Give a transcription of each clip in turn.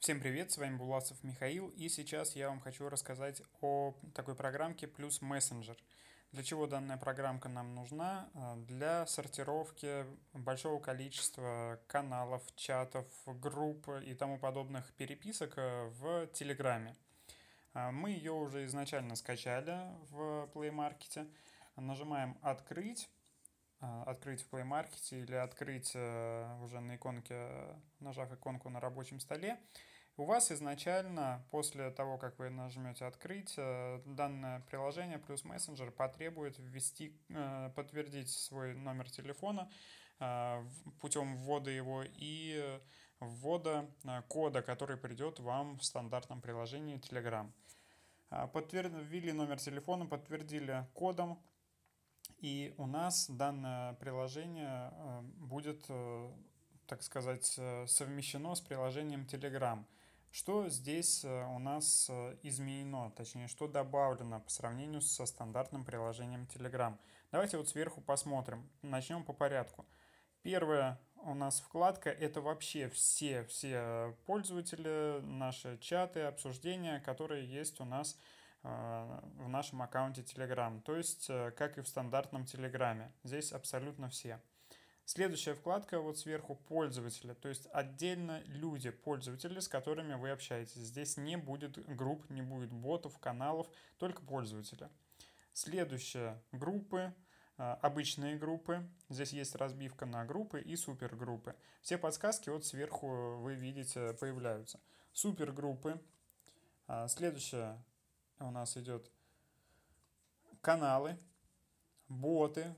Всем привет, с вами Буласов Михаил, и сейчас я вам хочу рассказать о такой программке «Плюс Мессенджер». Для чего данная программка нам нужна? А, для сортировки большого количества каналов, чатов, групп и тому подобных переписок э, в Телеграме. А, мы ее уже изначально скачали в Play Market. Нажимаем «Открыть», а, открыть в Play Market или открыть э, уже на иконке, э, нажав иконку на рабочем столе, у вас изначально, после того, как вы нажмете «Открыть», э, данное приложение плюс мессенджер потребует ввести, подтвердить свой номер телефона путем ввода его и ввода кода, который придет вам в стандартном приложении Telegram. А, подтвердили номер телефона, подтвердили кодом, и у нас данное приложение э, будет, э, так сказать, э, совмещено с приложением Telegram. Что здесь у нас изменено, точнее, что добавлено по сравнению со стандартным приложением Telegram? Давайте вот сверху посмотрим. Начнем по порядку. Первая у нас вкладка – это вообще все, все пользователи, наши чаты, обсуждения, которые есть у нас в Э, в нашем аккаунте Telegram, то есть э, как и в стандартном Телеграме. Здесь абсолютно все. Следующая вкладка вот сверху пользователя, то есть отдельно люди, пользователи, с которыми вы общаетесь. Здесь не будет групп, не будет ботов, каналов, только пользователи. Следующее группы, э, обычные группы. Здесь есть разбивка на группы и супергруппы. Все подсказки вот сверху вы видите появляются. Супергруппы. следующая у нас идет каналы, боты,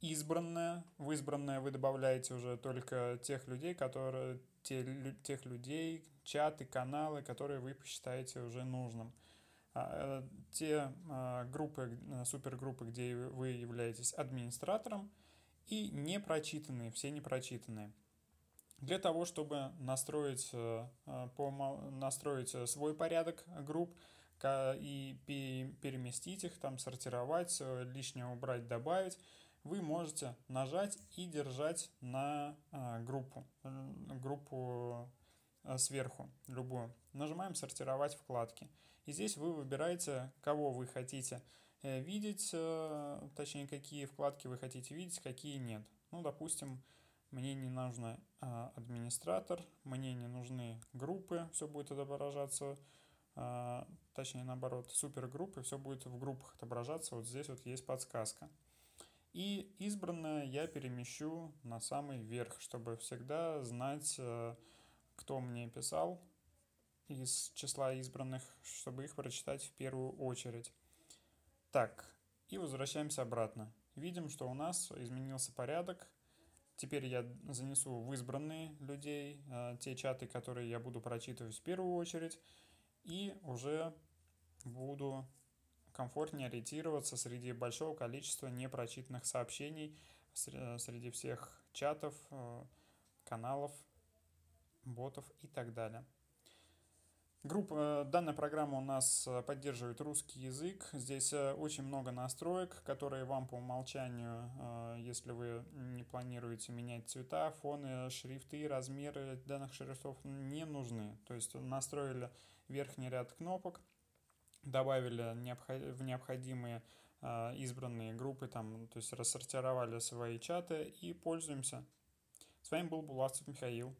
избранное. В избранное вы добавляете уже только тех людей, которые те, тех людей, чаты, каналы, которые вы посчитаете уже нужным. А, э, те а, группы, э, супергруппы, где вы являетесь администратором, и непрочитанные, все непрочитанные. Для того, чтобы настроить, э, настроить свой порядок групп, и переместить их, там сортировать, э, лишнее убрать, добавить, вы можете нажать и держать на а, группу, группу э, сверху, любую. Нажимаем «Сортировать вкладки». И здесь вы выбираете, кого вы хотите э, видеть, точнее, какие вкладки вы хотите видеть, какие нет. Ну, допустим, мне не нужно а, администратор, мне не нужны группы, все будет отображаться а, точнее наоборот, супергруппы, все будет в группах отображаться. Вот здесь вот есть подсказка. И избранное я перемещу на самый верх, чтобы всегда знать, э, кто мне писал из числа избранных, чтобы их прочитать в первую очередь. Так, и возвращаемся обратно. Видим, что у нас изменился порядок. Теперь я занесу в избранные людей э, те чаты, которые я буду прочитывать в первую очередь и уже буду комфортнее ориентироваться среди большого количества непрочитанных сообщений, среди всех чатов, э, каналов, ботов и так далее. Группа, э, данная программа у нас э, поддерживает русский язык. Здесь э, очень много настроек, которые вам по умолчанию, если вы не планируете менять цвета, фоны, шрифты, размеры данных шрифтов не нужны. То есть настроили верхний ряд кнопок, добавили в необходимые избранные группы, там, ну, то есть рассортировали свои чаты и пользуемся. С вами был Булавцев Михаил.